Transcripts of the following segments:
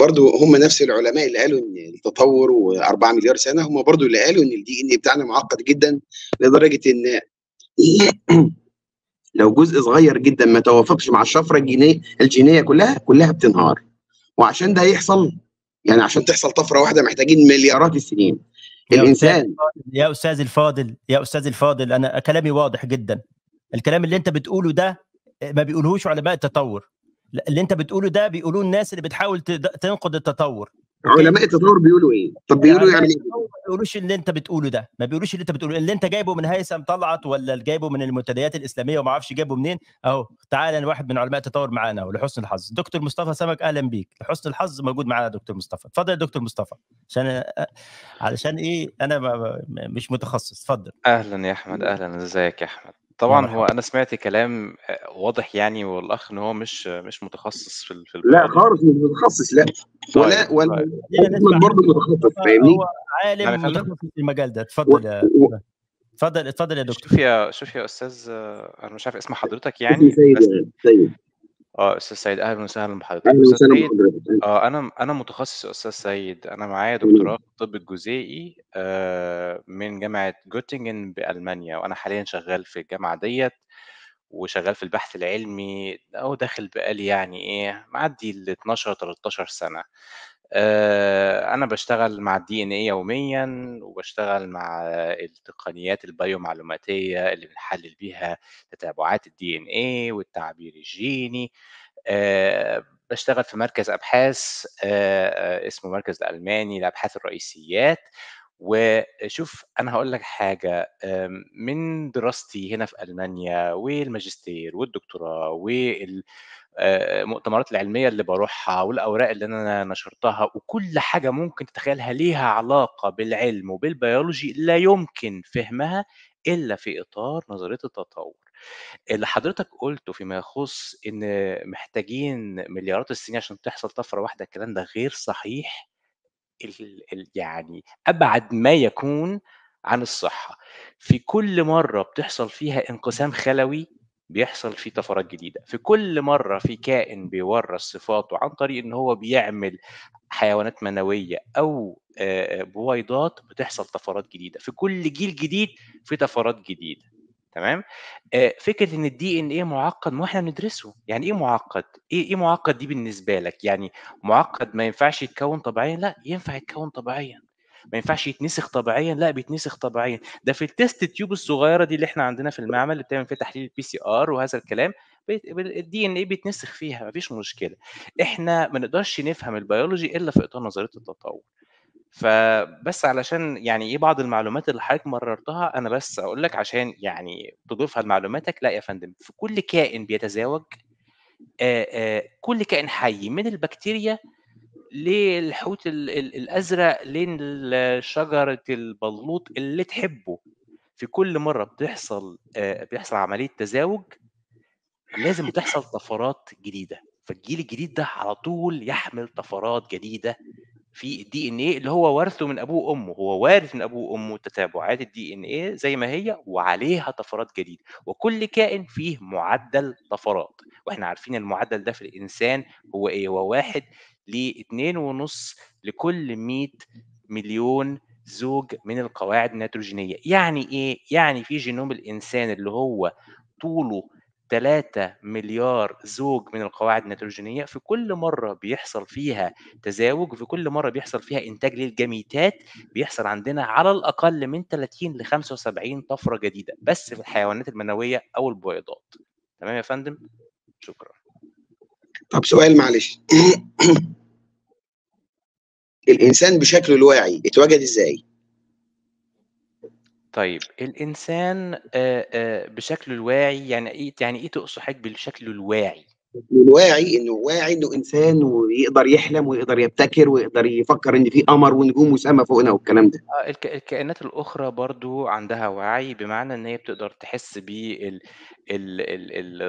برضو هم نفس العلماء اللي قالوا ان التطور و4 مليار سنه هم برضو اللي قالوا ان الدي ان بتاعنا معقد جدا لدرجه ان لو جزء صغير جدا ما توافقش مع الشفره الجينيه الجينيه كلها كلها بتنهار وعشان ده يحصل يعني عشان تحصل طفره واحده محتاجين مليارات السنين يا الانسان يا استاذ الفاضل يا استاذ الفاضل انا كلامي واضح جدا الكلام اللي انت بتقوله ده ما بيقولهوش علماء التطور اللي انت بتقوله ده بيقولوه الناس اللي بتحاول تنقد التطور علماء التطور بيقولوا ايه؟ طب يعني بيقولوا يعني, يعني ما بيقولوش اللي انت بتقوله ده، ما بيقولوش اللي انت بتقوله اللي انت جايبه من هيثم طلعت ولا اللي جايبه من المنتديات الاسلاميه وما اعرفش جايبه منين، اهو تعالى واحد من علماء التطور معانا ولحسن الحظ، دكتور مصطفى سمك اهلا بيك، لحسن الحظ موجود معانا دكتور مصطفى، اتفضل يا دكتور مصطفى عشان علشان ايه انا مش متخصص، اتفضل. اهلا يا احمد اهلا ازيك يا احمد؟ طبعًا نعم. هو أنا سمعت كلام آه، واضح يعني والأخ إن هو مش آه، مش متخصص في في لأ خالص مش متخصص لأ، طيب، ولا طيب. ولا أحمد برضه متخصص فاهمني؟ هو عالم يعني متخصص في المجال ده، و اتفضل يا اتفضل اتفضل يا دكتور شوف يا شوف يا أستاذ آه، أنا مش عارف اسم حضرتك يعني سيد بس يعني، سيد. اه استاذ سيد اهلا وسهلا بحضرتك اهلا وسهلا اه انا انا متخصص استاذ سيد انا معايا دكتوراه في الطب الجزيئي آه من جامعه جوتنجن بالمانيا وانا حاليا شغال في الجامعه ديت وشغال في البحث العلمي او داخل بقالي يعني ايه معدي ال 12 13 سنه آه، انا بشتغل مع الدي ان ايه يوميا وبشتغل مع التقنيات البيومعلوماتيه اللي بنحلل بيها تتابعات الدي ان ايه والتعبير الجيني آه، بشتغل في مركز ابحاث آه، اسمه مركز الالماني لابحاث الرئيسيات وشوف انا هقول لك حاجه من دراستي هنا في المانيا والماجستير والدكتوراه وال المؤتمرات العلميه اللي بروحها والاوراق اللي انا نشرتها وكل حاجه ممكن تتخيلها ليها علاقه بالعلم وبالبيولوجي لا يمكن فهمها الا في اطار نظريه التطور اللي حضرتك قلته فيما يخص ان محتاجين مليارات السنين عشان تحصل طفره واحده الكلام ده غير صحيح يعني ابعد ما يكون عن الصحه في كل مره بتحصل فيها انقسام خلوي بيحصل فيه طفرات جديده في كل مره في كائن بيورث صفاته عن طريق ان هو بيعمل حيوانات منويه او بويضات بتحصل طفرات جديده في كل جيل جديد في طفرات جديده تمام فكره ان الدي ان ايه معقد ما احنا بندرسه يعني ايه معقد ايه ايه معقد دي بالنسبه لك يعني معقد ما ينفعش يتكون طبيعيا لا ينفع يتكون طبيعيا ما ينفعش يتنسخ طبيعيا لا بيتنسخ طبيعيا ده في التيست تيوب الصغيره دي اللي احنا عندنا في المعمل اللي بتعمل فيها تحليل البي سي ار وهذا الكلام الدي ان ايه بيتنسخ فيها مفيش مشكله احنا ما نقدرش نفهم البيولوجي الا في اطار نظريه التطور فبس علشان يعني ايه بعض المعلومات اللي حضرتك مررتها انا بس اقول لك عشان يعني تضيفها لمعلوماتك لا يا فندم في كل كائن بيتزاوج آآ آآ كل كائن حي من البكتيريا ليه الحوت الازرق لين شجره البلوط اللي تحبه في كل مره بتحصل آه بيحصل عمليه تزاوج لازم تحصل طفرات جديده فالجيل الجديد ده على طول يحمل طفرات جديده في الدي ان ايه اللي هو ورثه من ابوه وامه هو وارث من ابوه وامه تتابعات الدي ان ايه زي ما هي وعليها طفرات جديده وكل كائن فيه معدل طفرات واحنا عارفين المعدل ده في الانسان هو ايه هو واحد ل 2.5 لكل 100 مليون زوج من القواعد النيتروجينيه يعني ايه يعني في جينوم الانسان اللي هو طوله 3 مليار زوج من القواعد النيتروجينيه في كل مره بيحصل فيها تزاوج وفي كل مره بيحصل فيها انتاج للجاميتات بيحصل عندنا على الاقل من 30 ل 75 طفره جديده بس في الحيوانات المنويه او البويضات تمام يا فندم شكرا طب سؤال معلش الانسان بشكله الواعي اتوجد ازاي طيب الانسان بشكله الواعي يعني ايه يعني ايه تقصد حضرتك بالشكل الواعي الواعي انه واعي انه انسان ويقدر يحلم ويقدر يبتكر ويقدر يفكر ان في قمر ونجوم وسما فوقنا والكلام ده آه، الك... الكائنات الاخرى برضو عندها وعي بمعنى ان هي بتقدر تحس بيه ال... ال... ال... ال...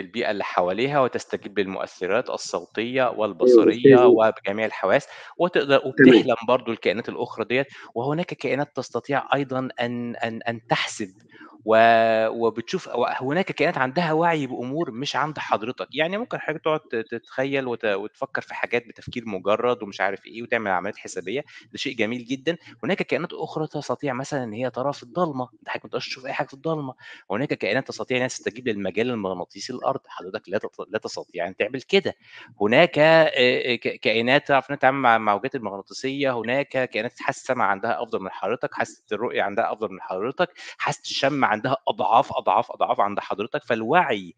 البيئه اللي حواليها وتستجيب للمؤثرات الصوتيه والبصريه أيوة، وبجميع وجميع الحواس وتقدر وبتحلم برضو الكائنات الاخرى ديت وهناك كائنات تستطيع ايضا ان ان ان تحسب وبتشوف هناك كائنات عندها وعي بامور مش عند حضرتك يعني ممكن حضرتك تقعد تتخيل وتفكر في حاجات بتفكير مجرد ومش عارف ايه وتعمل عمليات حسابيه ده شيء جميل جدا هناك كائنات اخرى تستطيع مثلا ان هي ترى في الضلمه انت حضرتك ما تقدرش تشوف اي حاجه في الضلمه هناك كائنات تستطيع انها تستجيب للمجال المغناطيسي الارض حضرتك لا لا تستطيع ان تعمل كده هناك كائنات تعرف انها تتعامل مع الموجات المغناطيسيه هناك كائنات حاسه عندها افضل من حضرتك حاسه الرؤيه عندها افضل من حضرتك حاسه الشم عندها اضعاف اضعاف اضعاف عند حضرتك فالوعي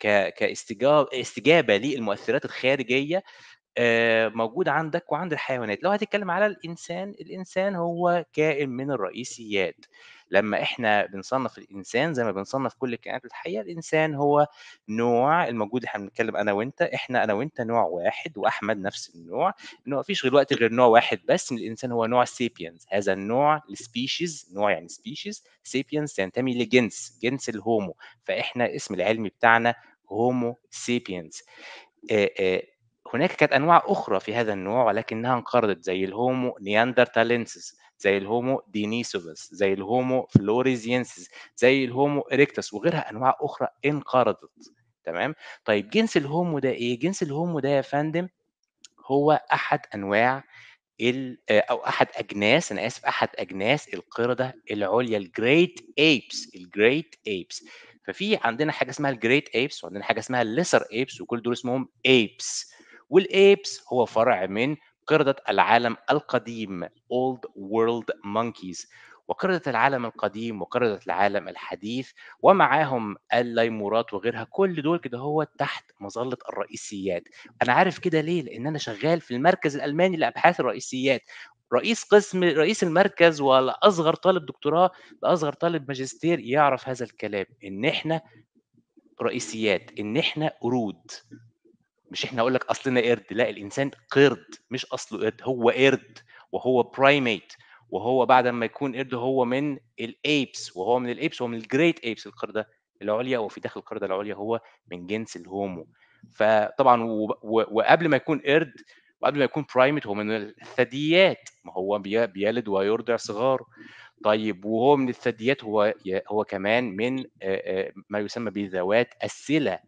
كاستجابه للمؤثرات الخارجيه آه، موجود عندك وعند الحيوانات لو هتتكلم على الانسان الانسان هو كائن من الرئيسيات لما احنا بنصنف الانسان زي ما بنصنف كل الكائنات الحيه الانسان هو نوع الموجود اللي احنا بنتكلم انا وانت احنا انا وانت نوع واحد واحمد نفس النوع انه فيش غير وقت غير نوع واحد بس من الانسان هو نوع سيبينز هذا النوع السبيشيز نوع يعني سبيشيز سيبينز ينتمي لجنس جنس الهومو فاحنا اسم العلمي بتاعنا هومو سيبينز هناك كانت انواع اخرى في هذا النوع ولكنها انقرضت زي الهومو نياندرتالنسس زي الهومو دينيسوفس زي الهومو فلوريزينسس زي الهومو اريكتس وغيرها انواع اخرى انقرضت تمام طيب جنس الهومو ده ايه جنس الهومو ده يا فندم هو احد انواع آه، او احد اجناس انا اسف احد اجناس القرده العليا الجريت ايبس الجريت ايبس ففي عندنا حاجه اسمها الجريت ايبس وعندنا حاجه اسمها الليسر ايبس وكل دول اسمهم ايبس والابس هو فرع من قردة العالم القديم Old World Monkeys وقردة العالم القديم وقردة العالم الحديث ومعاهم الليمورات وغيرها كل دول كده هو تحت مظلة الرئيسيات أنا عارف كده ليه لأن أنا شغال في المركز الألماني لأبحاث الرئيسيات رئيس قسم رئيس المركز ولا اصغر طالب دكتوراه لاصغر طالب ماجستير يعرف هذا الكلام ان احنا رئيسيات ان احنا قرود مش احنا اقول لك اصلنا قرد لا الانسان قرد مش اصله قرد هو قرد وهو برايميت وهو بعد ما يكون قرد هو من الايبس وهو من الايبس هو من الجريت ايبس القرده العليا وفي داخل القرده العليا هو من جنس الهومو فطبعا وقبل ما يكون قرد وقبل ما يكون برايمت هو من الثدييات ما هو بيلد ويرضع صغار طيب وهو من الثدييات هو هو كمان من ما يسمى بذوات السلة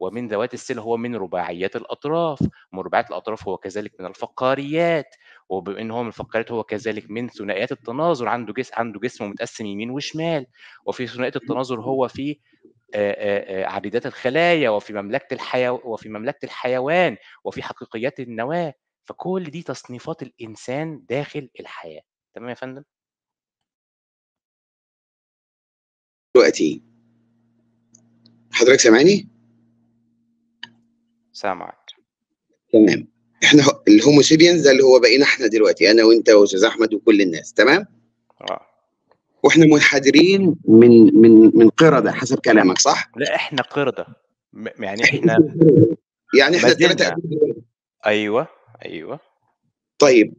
ومن ذوات السلة هو من رباعيات الأطراف رباعيات الأطراف هو كذلك من الفقاريات وبما إن هو من الفقاريات هو كذلك من ثنائيات التناظر عنده جسم عنده جسم متقسم يمين وشمال وفي ثنائية التناظر هو في عديدات الخلايا وفي مملكة الحيو وفي مملكة الحيوان وفي حقيقيات النواة فكل دي تصنيفات الإنسان داخل الحياة تمام يا فندم؟ دلوقتي حضرتك سامعني؟ سامعك تمام احنا الهومو سيبينز ده اللي هو بقينا احنا دلوقتي انا وانت واستاذ احمد وكل الناس تمام اه واحنا منحدرين من من من قرده حسب كلامك صح لا احنا قرده يعني احنا يعني احنا الثلاثه ايوه ايوه طيب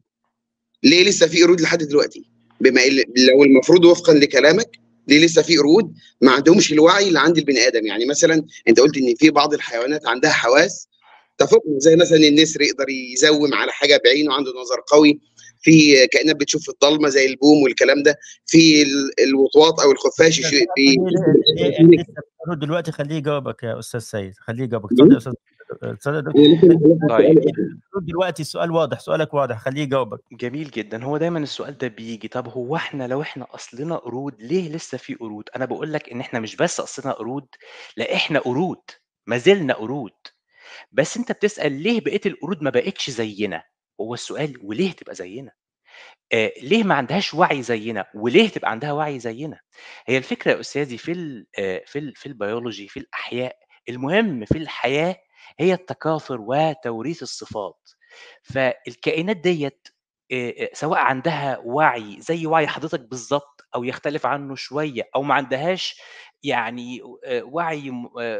ليه لسه في قرود لحد دلوقتي بما لو المفروض وفقا لكلامك ليه لسه في قرود ما عندهمش الوعي اللي عند البني ادم يعني مثلا انت قلت ان في بعض الحيوانات عندها حواس تفوقنا زي مثلا النسر يقدر يزوم على حاجه بعينه عنده نظر قوي في كائنات بتشوف في الضلمه زي البوم والكلام ده في الوطواط او الخفاش إيه، إيه، إيه، دلوقتي خليه يجاوبك يا استاذ سيد خليه يجاوبك يا استاذ طيب دلوقتي السؤال واضح سؤالك واضح خليه يجاوبك جميل جدا هو دايما السؤال ده بيجي طب هو احنا لو احنا اصلنا قرود ليه لسه في قرود انا بقول لك ان احنا مش بس اصلنا قرود لا احنا قرود ما زلنا قرود بس أنت بتسأل ليه بقية القرود ما بقتش زينا؟ هو السؤال وليه تبقى زينا؟ آه ليه ما عندهاش وعي زينا، وليه تبقى عندها وعي زينا؟ هي الفكرة يا أستاذي في ال آه، في ال في البيولوجي، في الأحياء، المهم في الحياة هي التكاثر وتوريث الصفات. فالكائنات ديت آه، آه، سواء عندها وعي زي وعي حضرتك بالظبط أو يختلف عنه شوية أو ما عندهاش يعني وعي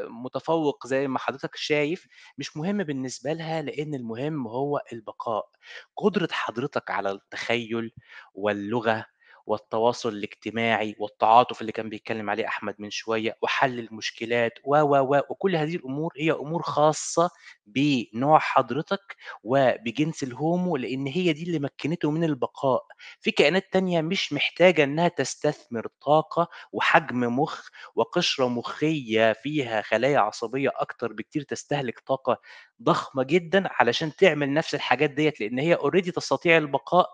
متفوق زي ما حضرتك شايف مش مهم بالنسبة لها لأن المهم هو البقاء قدرة حضرتك على التخيل واللغة والتواصل الاجتماعي والتعاطف اللي كان بيتكلم عليه احمد من شويه وحل المشكلات و و و وكل هذه الامور هي امور خاصه بنوع حضرتك وبجنس الهومو لان هي دي اللي مكنته من البقاء في كائنات تانية مش محتاجه انها تستثمر طاقه وحجم مخ وقشره مخيه فيها خلايا عصبيه اكتر بكتير تستهلك طاقه ضخمه جدا علشان تعمل نفس الحاجات ديت لان هي اوريدي تستطيع البقاء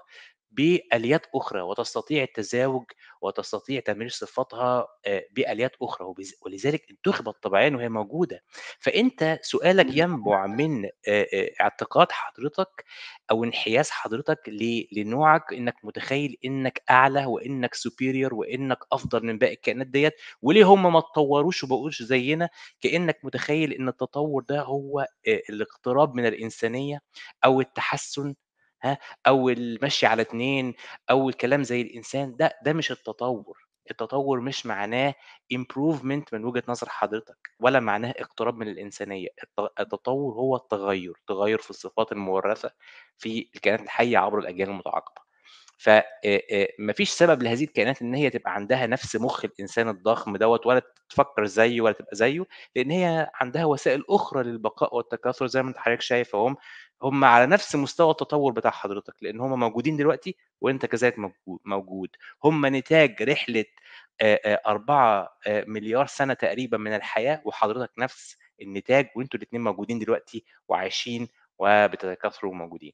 باليات اخرى وتستطيع التزاوج وتستطيع تمرير صفاتها آه، باليات اخرى ولذلك انتخبت طبيعيا وهي موجوده فانت سؤالك ينبع من آه، آه، اعتقاد حضرتك او انحياز حضرتك لنوعك انك متخيل انك اعلى وانك سوبيريور وانك افضل من باقي الكائنات ديت وليه هم ما اتطوروش وبقولش زينا كانك متخيل ان التطور ده هو الاقتراب من الانسانيه او التحسن او المشي على اتنين او الكلام زي الانسان ده ده مش التطور التطور مش معناه improvement من وجهة نظر حضرتك ولا معناه اقتراب من الإنسانية التطور هو التغير تغير في الصفات المورثة في الكائنات الحية عبر الأجيال المتعاقبة فمفيش سبب لهذه الكائنات ان هي تبقى عندها نفس مخ الانسان الضخم دوت ولا تفكر زيه ولا تبقى زيه لان هي عندها وسائل اخرى للبقاء والتكاثر زي ما انت حضرتك شايف اهو هم على نفس مستوى التطور بتاع حضرتك لان هم موجودين دلوقتي وانت كذلك موجود هم نتاج رحله 4 مليار سنه تقريبا من الحياه وحضرتك نفس النتاج وانتوا الاثنين موجودين دلوقتي وعايشين وبتتكاثروا وموجودين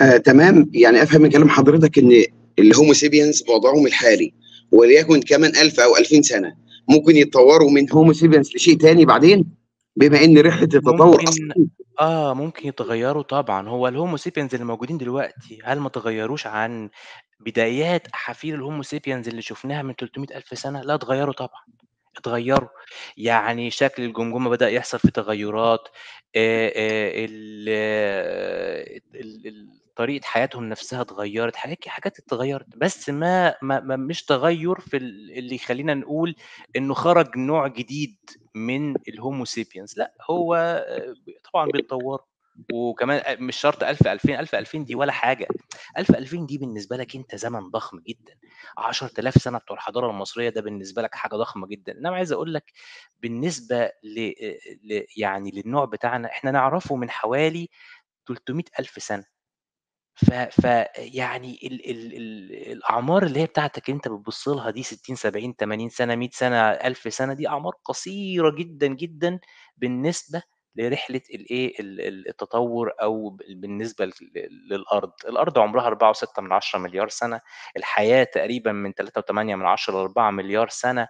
آه، تمام يعني افهم من كلام حضرتك ان الهومو سيبيانز وضعهم الحالي وليكن كمان 1000 ألف او 2000 سنه ممكن يتطوروا من هومو سيبينس لشيء تاني بعدين بما ان رحله التطور اصلا اه ممكن يتغيروا طبعا هو الهومو سيبينز اللي موجودين دلوقتي هل ما تغيروش عن بدايات احافير الهومو سيبينز اللي شفناها من 300 الف سنه لا اتغيروا طبعا اتغيروا يعني شكل الجمجمه بدا يحصل فيه تغيرات آه، آه، آه، طريقة حياتهم نفسها اتغيّرت، حاجات حاجات اتغيّرت، بس ما ما ما مش تغيُّر في اللي يخلّينا نقول إنه خرج نوع جديد من الهومو سيبينز لأ، هو طبعًا إيه؟ بيتطوّروا وكمان مش شرط 1000، 2000، 1000، 2000 دي ولا حاجة، 1000، 2000 دي بالنسبة لك أنت زمن ضخم جدًا، 10.000 سَنة بتوع الحضارة المصرية ده بالنسبة لك حاجة ضخمة جدًا، إنّما عايز أقول لك بالنسبة ل ل يعني للنوع بتاعنا إحنا نعرفه من حوالي 300.000 سَنة. ف فيعني ال ال ال الأعمار اللي هي بتاعتك أنت بتبُص لها دي 60، 70، 80 سَنة، 100 سَنة، 1000 سَنة، دي أعمار قصيرة جدًا، جدًا بالنسبة لرحلة الإيه، التطوُّر أو بالنسبة للأرض. الأرض عُمرها 4.6 مليار سَنة، الحياة تقريبًا من 3.8 ل4 مليار سَنة.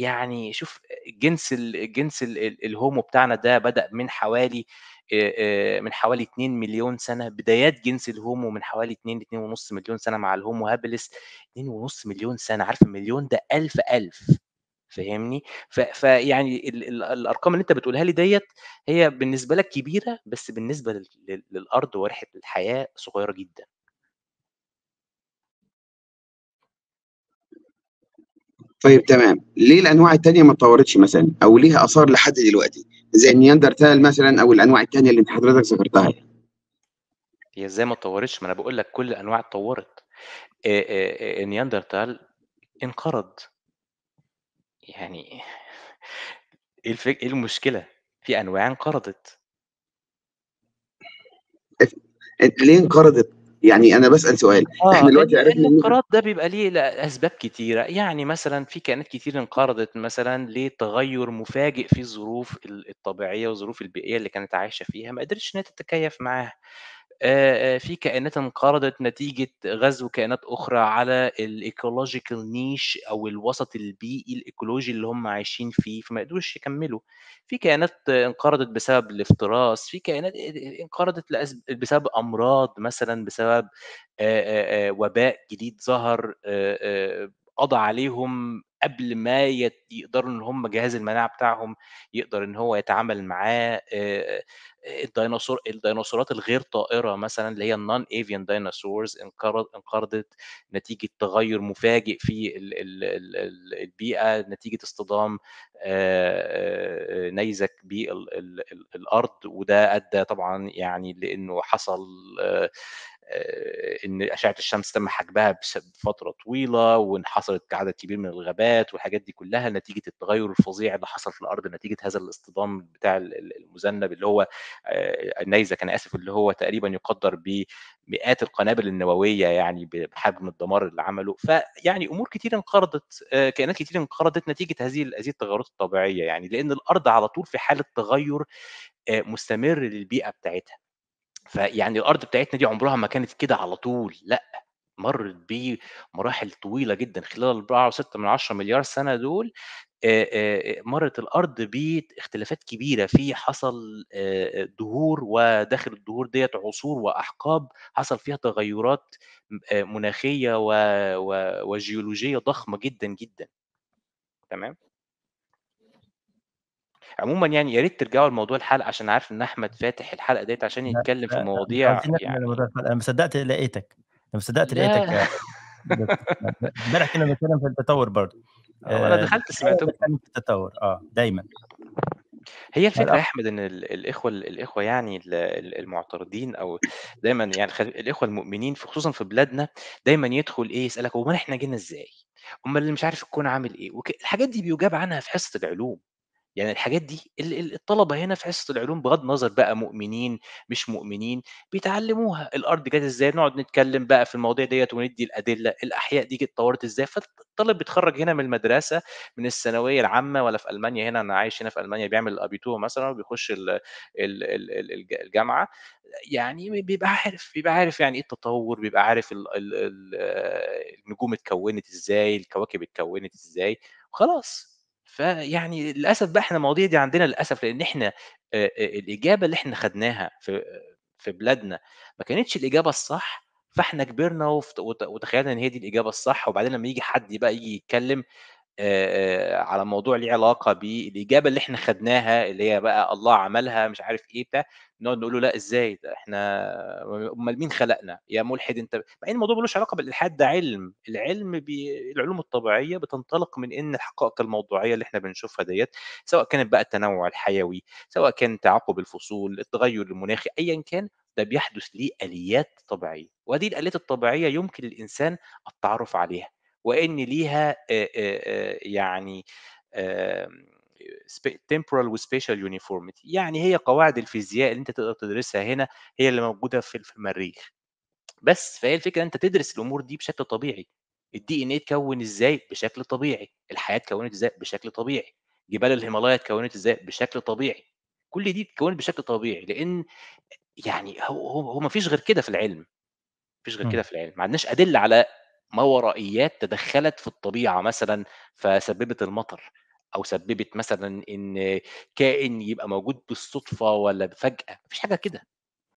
يعني شوف جنس الجنس الهومو بتاعنا ده بدا من حوالي من حوالي 2 مليون سنه بدايات جنس الهومو من حوالي 2 2 2.5 مليون سنه مع الهومو هابلس 2 مليون سنه عارف المليون ده 1000 1000 فاهمني فيعني الارقام اللي انت بتقولها لي ديت هي بالنسبه لك كبيره بس بالنسبه للارض وريحه الحياه صغيره جدا طيب تمام ليه الانواع الثانيه ما اتطورتش مثلا او ليها اثار لحد دلوقتي زي النياندرتال مثلا او الانواع الثانيه اللي انت حضرتك ذكرتها هي ازاي ما اتطورتش ما انا بقول لك كل الانواع اتطورت النياندرتال انقرض يعني ايه ايه المشكله في انواع انقرضت ليه انقرضت يعني انا بسال سؤال آه احنا دلوقتي عرفنا الانقراض ده بيبقى ليه اسباب كتيره يعني مثلا في كائنات كتير انقرضت مثلا لتغير مفاجئ في الظروف الطبيعيه والظروف البيئيه اللي كانت عايشه فيها ما قدرتش انها تتكيف معاها في كائنات انقرضت نتيجه غزو كائنات اخرى على الايكولوجيكال نيش او الوسط البيئي الايكولوجي اللي هم عايشين فيه فما قدروش يكملوا في كائنات انقرضت بسبب الافتراس في كائنات انقرضت بسبب امراض مثلا بسبب وباء جديد ظهر قضى عليهم قبل ما يقدروا ان هم جهاز المناعه بتاعهم يقدر ان هو يتعامل معاه الديناصور الديناصورات الغير طائره مثلا اللي هي النون ايفيان ديناصورز انقرضت نتيجه تغير مفاجئ في البيئه نتيجه اصطدام نيزك بالارض وده ادى طبعا يعني لانه حصل آه، ان اشعه الشمس تم حجبها بفتره طويله وان حصلت عدد كبير من الغابات والحاجات دي كلها نتيجه التغير الفظيع اللي حصل في الارض نتيجه هذا الاصطدام بتاع المذنب اللي هو آه، النيزك انا اسف اللي هو تقريبا يقدر بمئات القنابل النوويه يعني بحجم الدمار اللي عمله فيعني امور كتير انقرضت آه، كائنات كتير انقرضت نتيجه هذه هذه التغيرات الطبيعيه يعني لان الارض على طول في حاله تغير مستمر للبيئه بتاعتها فيعني الارض بتاعتنا دي عمرها ما كانت كده على طول لا مرت بمراحل طويله جدا خلال 4.6 من 10 مليار سنه دول مرت الارض باختلافات كبيره في حصل دهور وداخل الدهور ديت عصور واحقاب حصل فيها تغيرات مناخيه وجيولوجيه ضخمه جدا جدا تمام عموما يعني يا ريت ترجعوا لموضوع الحلقه عشان عارف ان احمد فاتح الحلقه ديت عشان يتكلم في مواضيع يعني انا ما صدقت لقيتك انا ما صدقت لقيتك امبارح كنا بنتكلم في التطور برضه آه، انا آه، دخلت سمعتكم في التطور اه دايما هي الفكره يا احمد ان الاخوه الاخوه يعني المعترضين او دايما يعني الاخوه المؤمنين خصوصا في بلادنا دايما يدخل ايه يسالك هو احنا جينا ازاي؟ امال اللي مش عارف الكون عامل ايه؟ الحاجات دي بيجاب عنها في حصه العلوم يعني الحاجات دي الطلبة هنا في حصة العلوم بغض النظر بقى مؤمنين مش مؤمنين بيتعلموها الأرض جت إزاي نقعد نتكلم بقى في المواضيع ديت وندي الأدلة الأحياء دي جت اتطورت إزاي فالطالب بيتخرج هنا من المدرسة من الثانوية العامة ولا في ألمانيا هنا أنا عايش هنا في ألمانيا بيعمل الأبيتور مثلا وبيخش الجامعة يعني بيبقى عارف بيبقى عارف يعني إيه التطور بيبقى عارف النجوم اتكونت إزاي الكواكب اتكونت إزاي وخلاص فيعني للاسف بقى احنا المواضيع دي عندنا للاسف لان احنا الاجابه اللي احنا خدناها في في بلادنا ما كانتش الاجابه الصح فاحنا كبرنا وتخيلنا ان هي دي الاجابه الصح وبعدين لما يجي حد بقى يجي يتكلم على موضوع ليه علاقه بالاجابه اللي احنا خدناها اللي هي بقى الله عملها مش عارف ايه بتاع نقعد نقول له لا ازاي ده احنا امال مين خلقنا يا ملحد انت مع ان الموضوع ملوش علاقه بالالحاد ده علم العلم بي... العلوم الطبيعيه بتنطلق من ان الحقائق الموضوعيه اللي احنا بنشوفها ديت سواء كانت بقى التنوع الحيوي سواء كان تعاقب الفصول التغير المناخي ايا كان ده بيحدث ليه اليات طبيعيه وهذه الاليات الطبيعيه يمكن للانسان التعرف عليها وان ليها يعني temporal وسبيشال uniformity يعني هي قواعد الفيزياء اللي انت تقدر تدرسها هنا هي اللي موجوده في المريخ بس فهي الفكره انت تدرس الامور دي بشكل طبيعي الدي ان ايه اتكون ازاي بشكل طبيعي الحياه اتكونت ازاي بشكل طبيعي جبال الهيمالايا اتكونت ازاي بشكل طبيعي كل دي اتكونت بشكل طبيعي لان يعني هو هو ما فيش غير كده في العلم مفيش غير كده إمم. في العلم ما عندناش ادله على ما ورائيات تدخلت في الطبيعه مثلا فسببت المطر او سببت مثلا ان كائن يبقى موجود بالصدفه ولا فجاه مفيش حاجه كده